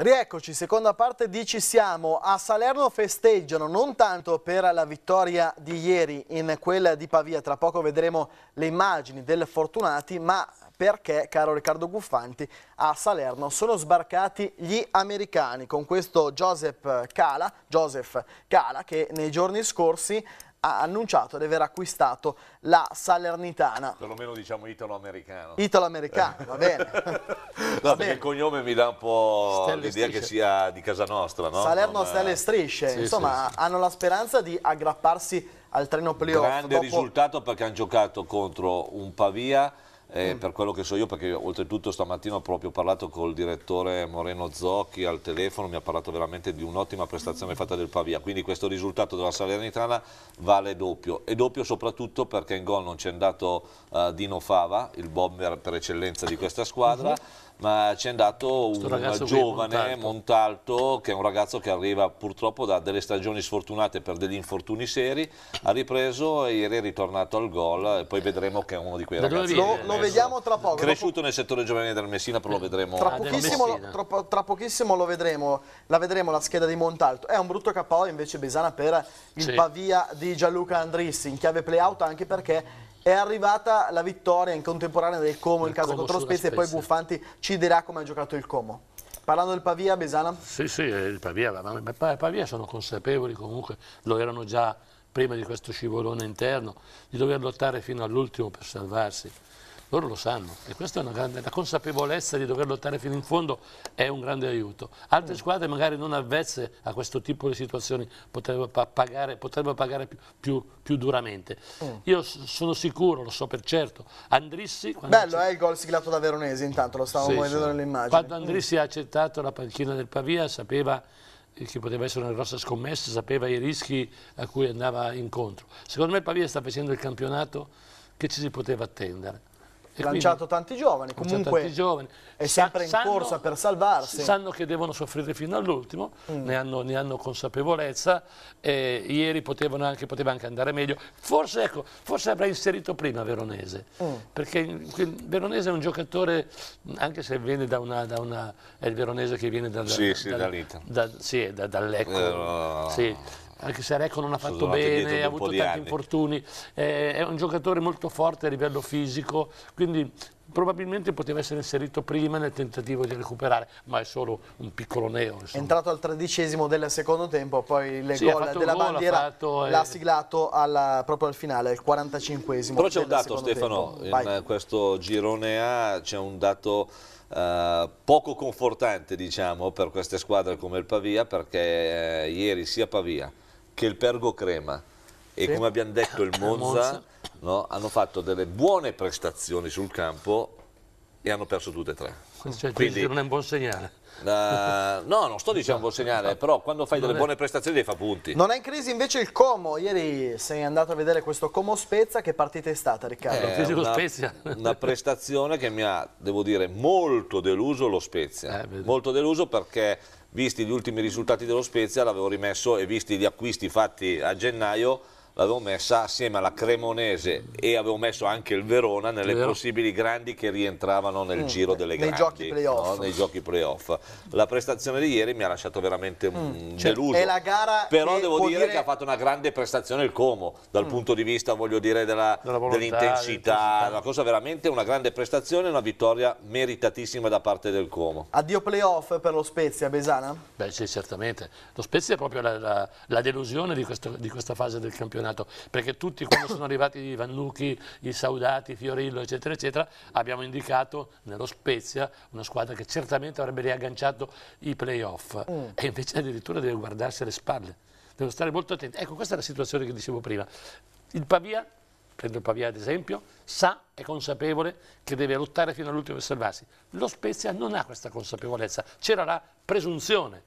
Rieccoci, seconda parte di Ci siamo. A Salerno festeggiano non tanto per la vittoria di ieri in quella di Pavia, tra poco vedremo le immagini del Fortunati, ma perché, caro Riccardo Guffanti, a Salerno sono sbarcati gli americani con questo Joseph Cala, Joseph Cala che nei giorni scorsi ha annunciato di aver acquistato la Salernitana. Perlomeno diciamo italo-americano. Italo-americano, va bene. no, va bene. il cognome mi dà un po' l'idea che sia di casa nostra, no? Salerno, non Stelle e eh, Strisce. Sì, Insomma, sì, sì. hanno la speranza di aggrapparsi al treno playoff. Grande dopo... risultato perché hanno giocato contro un Pavia eh, mm. per quello che so io, perché oltretutto stamattina ho proprio parlato col direttore Moreno Zocchi al telefono, mi ha parlato veramente di un'ottima prestazione fatta del Pavia, quindi questo risultato della Salernitana vale doppio e doppio soprattutto perché in gol non c'è andato uh, Dino Fava, il bomber per eccellenza di questa squadra. Mm -hmm ma ci è andato un giovane Montalto. Montalto. che è un ragazzo che arriva purtroppo da delle stagioni sfortunate per degli infortuni seri, ha ripreso e ieri è ritornato al gol e poi vedremo che è uno di quei da ragazzi. Lo, lo vediamo tra poco. Cresciuto nel settore giovanile del Messina, però lo vedremo. Tra ah, pochissimo, tra, tra pochissimo lo vedremo, la vedremo la scheda di Montalto. È un brutto KO invece Besana per il sì. Pavia di Gianluca Andrissi in chiave play-out anche perché è arrivata la vittoria in contemporanea del Como il in casa Como contro Spezia e poi Buffanti ci dirà come ha giocato il Como. Parlando del Pavia, Besana? Sì, sì, eh, il Pavia, ma il Pavia sono consapevoli comunque, lo erano già prima di questo scivolone interno, di dover lottare fino all'ultimo per salvarsi loro lo sanno e questa è una grande la consapevolezza di dover lottare fino in fondo è un grande aiuto. Altre mm. squadre magari non avvezze a questo tipo di situazioni potrebbero pagare, potrebbero pagare più, più, più, duramente. Mm. Io sono sicuro, lo so per certo, Andrissi... Bello eh, il gol siglato da Veronese intanto, lo stavamo sì, vedendo sì. nell'immagine. Quando mm. Andrissi mm. ha accettato la panchina del Pavia sapeva eh, che poteva essere una grossa scommessa, sapeva i rischi a cui andava incontro. Secondo me il Pavia sta facendo il campionato che ci si poteva attendere lanciato tanti giovani, comunque tanti giovani. è sempre in sanno, corsa per salvarsi. Sanno che devono soffrire fino all'ultimo, mm. ne, ne, hanno, consapevolezza, eh, ieri anche, poteva anche andare meglio, forse, ecco, forse avrà inserito prima Veronese, mm. perché Veronese è un giocatore, anche se viene da una, da una è il Veronese che viene da, da, sì, sì, da, da, da, sì, da, dall'Ecco, no. sì anche se Reco non ha fatto bene, ha avuto tanti anni. infortuni, eh, è un giocatore molto forte a livello fisico, quindi probabilmente poteva essere inserito prima nel tentativo di recuperare, ma è solo un piccolo neo. Insomma. È entrato al tredicesimo del secondo tempo, poi le sì, gol della goal, bandiera eh, l'ha e... siglato alla, proprio al finale, al 45esimo. Però c'è un dato Stefano, tempo. in Vai. questo girone A c'è un dato... Uh, poco confortante diciamo, per queste squadre come il Pavia perché eh, ieri sia Pavia che il Pergo Crema e sì. come abbiamo detto il eh, Monza, no, hanno fatto delle buone prestazioni sul campo e hanno perso tutte e tre. Cioè, Quindi non è un buon segnale. Uh, no, non sto dicendo un buon segnale, però quando fai delle buone prestazioni devi fare punti. Non è in crisi invece il Como. Ieri sei andato a vedere questo Como Spezia. Che partita è stata, Riccardo? È eh, eh, una, una prestazione che mi ha, devo dire, molto deluso lo Spezia. Eh, molto deluso perché visti gli ultimi risultati dello Spezia l'avevo rimesso e visti gli acquisti fatti a gennaio l'avevo messa assieme alla Cremonese e avevo messo anche il Verona nelle Vero. possibili grandi che rientravano nel mm, giro delle nei giochi playoff. No? nei giochi playoff la prestazione di ieri mi ha lasciato veramente mm, cioè, deluso però devo dire, dire, che ha fatto una grande prestazione il Como dal mm. punto di vista voglio dire dell'intensità dell una cosa veramente una grande prestazione una vittoria meritatissima da parte del Como addio playoff per lo Spezia Besana? beh sì certamente lo Spezia è proprio la, la, la delusione di, questo, di questa fase del campionato campionato, perché tutti quando sono arrivati i Vanluchi, i Saudati, Fiorillo, eccetera, eccetera, abbiamo indicato nello Spezia una squadra che certamente avrebbe riagganciato i playoff mm. e invece addirittura deve guardarsi alle spalle, devono stare molto attenti. Ecco, questa è la situazione che dicevo prima. Il Pavia prendo il Pavia ad esempio, sa, è consapevole che deve lottare fino all'ultimo per salvarsi. Lo Spezia non ha questa consapevolezza, c'era la presunzione,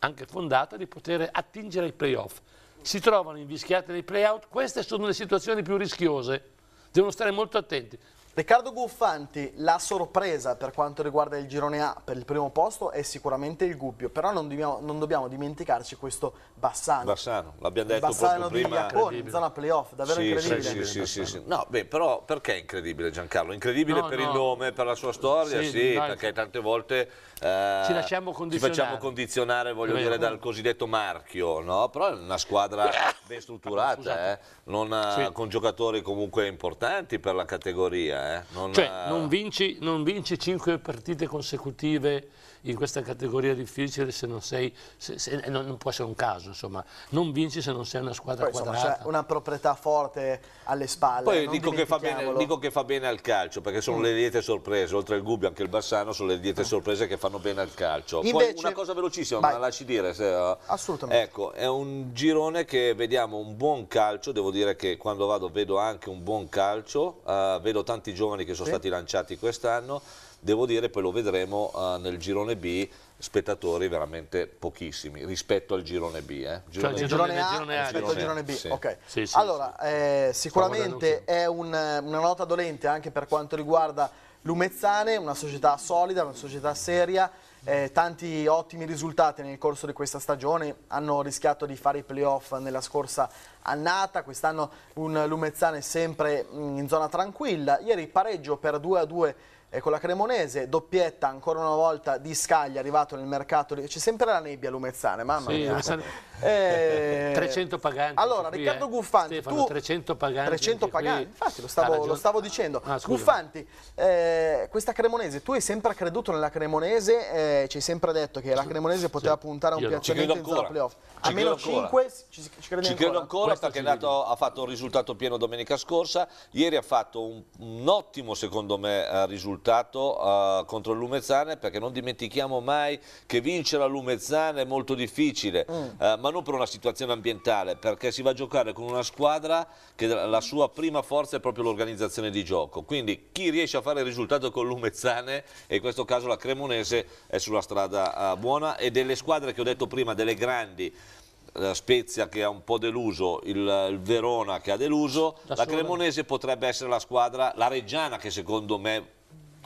anche fondata, di poter attingere ai playoff si trovano invischiate nei playout, queste sono le situazioni più rischiose, devono stare molto attenti. Riccardo Guffanti, la sorpresa per quanto riguarda il girone A per il primo posto è sicuramente il Gubbio, però non dobbiamo, non dobbiamo dimenticarci questo Bassano. Bassano, l'abbiamo detto Bassano proprio prima. Bassano di in zona playoff, davvero sì, incredibile. Sì, sì, sì, no, beh, però perché è incredibile Giancarlo? Incredibile no, per no. il nome, per la sua storia, sì, perché tante volte eh, ci, lasciamo ci facciamo condizionare, voglio dire, dal cosiddetto marchio, no? Però è una squadra ben strutturata, eh? non, eh, con giocatori comunque importanti per la categoria eh. Non, cioè, eh, non vinci, non vinci 5 partite consecutive in questa categoria difficile se non sei, se, se, non, non, può essere un caso, insomma, non vinci se non sei una squadra Poi, quadrata. Insomma, c'è una proprietà forte alle spalle. Poi dico che, bene, dico che, fa bene, al calcio, perché sono mm. le liete sorprese, oltre al Gubbio anche il Bassano sono le liete mm. sorprese che fanno bene al calcio. Invece, Poi una cosa velocissima, vai. ma lasci dire. Se, eh, Assolutamente. Ecco, è un girone che vediamo un buon calcio, devo dire che quando vado vedo anche un buon calcio, uh, vedo tanti giovani che sono sì. stati lanciati quest'anno, devo dire poi lo vedremo eh, nel girone B spettatori veramente pochissimi rispetto al girone B. Eh. Cioè, girone, cioè, girone, A, girone A rispetto al girone B, sì. ok. Sì, sì, allora, eh, sicuramente è un, una nota dolente anche per quanto riguarda Lumezzane, una società solida, una società seria, eh, tanti ottimi risultati nel corso di questa stagione, hanno rischiato di fare i playoff nella scorsa annata, quest'anno un Lumezzane sempre mm, in zona tranquilla, ieri pareggio per 2 a 2 e con la Cremonese, doppietta ancora una volta di Scaglia arrivato nel mercato, c'è sempre la nebbia lumezzane, mamma sì, mia. Eh... 300 paganti. Allora, Riccardo eh. Guffanti, Stefano, tu... 300 paganti. 300 paganti, infatti lo stavo, lo stavo dicendo. Ah, Guffanti, eh, questa Cremonese, tu hai sempre creduto nella Cremonese, eh, ci hai sempre detto che la Cremonese poteva sì, puntare a un piazzamento in zona playoff. A ci meno 5 ci, ci, ci credo ancora. ancora perché dato, ha fatto un risultato pieno domenica scorsa, ieri ha fatto un, un ottimo secondo me eh, risultato risultato uh, eh, contro il Lumezzane perché non dimentichiamo mai che vincere a Lumezzane è molto difficile, mm. uh, ma non per una situazione ambientale, perché si va a giocare con una squadra che la sua prima forza è proprio l'organizzazione di gioco. Quindi chi riesce a fare il risultato con Lumezzane, e in questo caso la Cremonese, è sulla strada uh, buona e delle squadre che ho detto prima, delle grandi, la Spezia che ha un po' deluso, il, il Verona che ha deluso, da la Cremonese potrebbe essere la squadra, la Reggiana che secondo me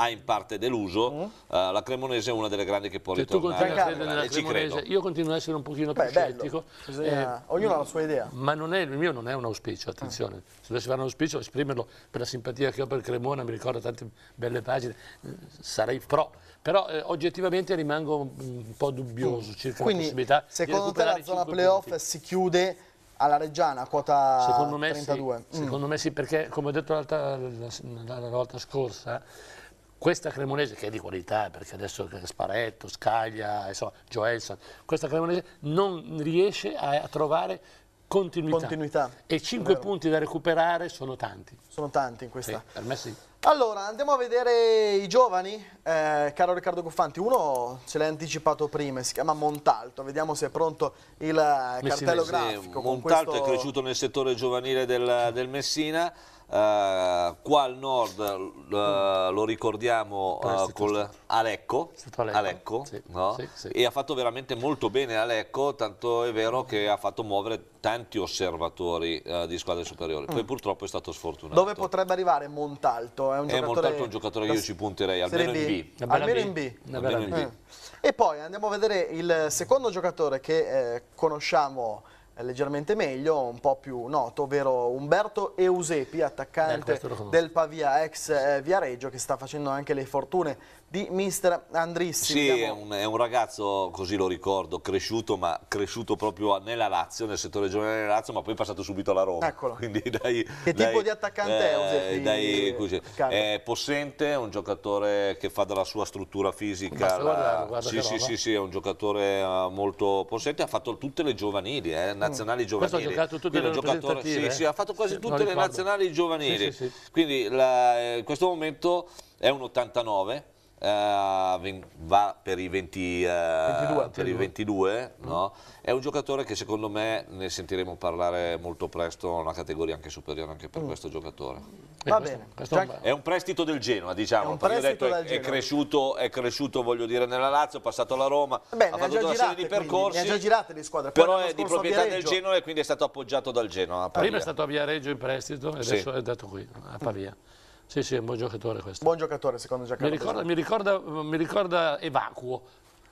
ha in parte deluso, mm. uh, la Cremonese è una delle grandi che può cioè, ritornare. Tu continui a Cremonese, io continuo ad essere un pochino più scettico. Eh, Ognuno ha la sua idea. Ma è, il mio non è un auspicio, attenzione. Ah. Se dovessi fare un auspicio, esprimerlo per la simpatia che ho per Cremona, mi ricordo tante belle pagine, eh, sarei pro. Però eh, oggettivamente rimango un po' dubbioso mm. circa Quindi, la possibilità secondo te la zona playoff si chiude alla Reggiana, quota secondo me 32? Sì. Mm. Secondo me sì, perché come ho detto la volta scorsa, questa Cremonese che è di qualità perché adesso Sparetto, Scaglia, insomma, Joelson, questa Cremonese non riesce a, a trovare continuità. continuità. E 5 punti da recuperare sono tanti. Sono tanti in questa. Sì, per me sì. Allora, andiamo a vedere i giovani, eh, caro Riccardo Cuffanti, uno ce l'hai anticipato prima, si chiama Montalto, vediamo se è pronto il eh, cartello Messina, grafico. Sì, Montalto questo... è cresciuto nel settore giovanile del, del Messina, Uh, qua al nord uh, lo ricordiamo eh, uh, con Alecco, Alecco, Alecco sì, no? sì, sì. e ha fatto veramente molto bene Alecco, tanto è vero che ha fatto muovere tanti osservatori di squadre superiori, poi mm. purtroppo è stato sfortunato. Dove potrebbe arrivare Montalto? È un giocatore, è Montalto un giocatore che io ci punterei, almeno in B. B. Almeno in B. Almeno in B. Eh. E poi andiamo a vedere il secondo giocatore che eh, conosciamo leggermente meglio, un po' più noto, ovvero Umberto Eusepi, attaccante eh, del Pavia, ex eh, Viareggio, che sta facendo anche le fortune di mister Andrissi. Sì, è un, è un, ragazzo, così lo ricordo, cresciuto, ma cresciuto proprio nella Lazio, nel settore giovanile della Lazio, ma poi è passato subito alla Roma. Eccolo. Quindi dai, che dai, tipo di attaccante eh, è Eusepi? Dai, così, è possente, un giocatore che fa della sua struttura fisica. La, guarda, guarda sì, sì, sì, sì, è un giocatore eh, molto possente, ha fatto tutte le giovanili, eh, nazionali giovanili. Questo ha giocato tutte le nazionali. eh? sì, sì, ha eh. fatto quasi sì, tutte le nazionali giovanili. Quindi la, eh, questo momento è un 89 Uh, va per i, 20, uh, 22, per i 22, no? è un giocatore che secondo me ne sentiremo parlare molto presto, una categoria anche superiore anche per mm. questo giocatore. Eh, va questo, bene. Questo Già... È un prestito del Genoa, diciamo, è, detto, è, è, cresciuto, è cresciuto voglio dire, nella Lazio, è passato alla Roma, Bene, ha fatto tutta girate, serie di percorsi, quindi, già girate di squadra. però è di proprietà del Genoa e quindi è stato appoggiato dal Genoa. Prima è stato a Viareggio in prestito e adesso è andato qui, a Pavia. Mm. Sì, sì, è un buon giocatore questo. Buon giocatore secondo Giancarlo. Mi ricorda, mi ricorda, mi ricorda Evacuo,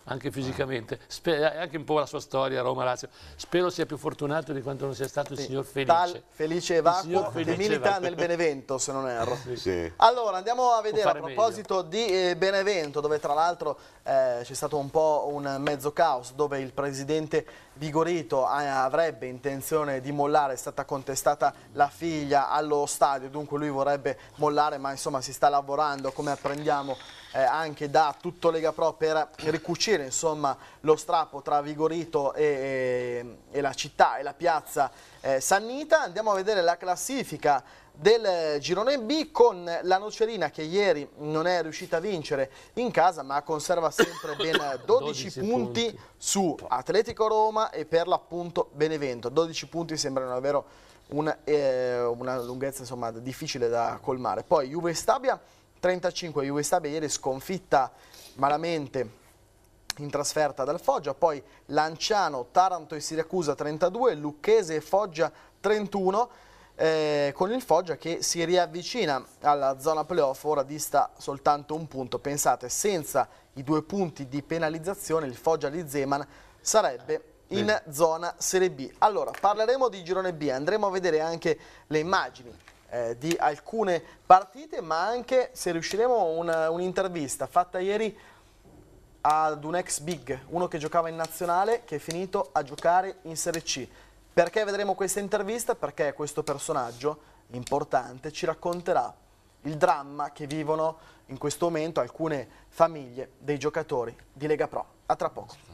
anche fisicamente, è eh, anche un po' la sua storia Roma-Lazio. Spero sia più fortunato di quanto non sia stato il sì. signor Felice. Tal felice Evacuo che milita nel Benevento, se non erro. Sì. Allora, andiamo a vedere a proposito meglio. di eh, Benevento, dove tra l'altro eh, c'è stato un po' un mezzo caos, dove il presidente Vigorito eh, avrebbe intenzione di mollare, è stata contestata la figlia allo stadio, dunque lui vorrebbe mollare, ma insomma si sta lavorando, come apprendiamo eh, anche da tutto Lega Pro per ricucire insomma, lo strappo tra Vigorito e, eh, e, la città e la piazza eh, Sannita. Andiamo a vedere la classifica del girone B con la Nocerina che ieri non è riuscita a vincere in casa ma conserva sempre ben 12, 12 punti, punti, su Atletico Roma e per l'appunto Benevento 12 punti sembrano davvero una, eh, una lunghezza insomma, difficile da colmare poi Juve Stabia 35 Juve Stabia ieri sconfitta malamente in trasferta dal Foggia, poi Lanciano, Taranto e Siracusa 32, Lucchese e Foggia 31, eh, con il Foggia che si riavvicina alla zona playoff, ora dista soltanto un punto. Pensate, senza i due punti di penalizzazione il Foggia di Zeman sarebbe in zona Serie B. Allora, parleremo di Girone B, andremo a vedere anche le immagini eh, di alcune partite, ma anche, se riusciremo, un'intervista un fatta ieri ad un ex big, uno che giocava in nazionale, che è finito a giocare in Serie C. Perché vedremo questa intervista? Perché questo personaggio importante ci racconterà il dramma che vivono in questo momento alcune famiglie dei giocatori di Lega Pro. A tra poco.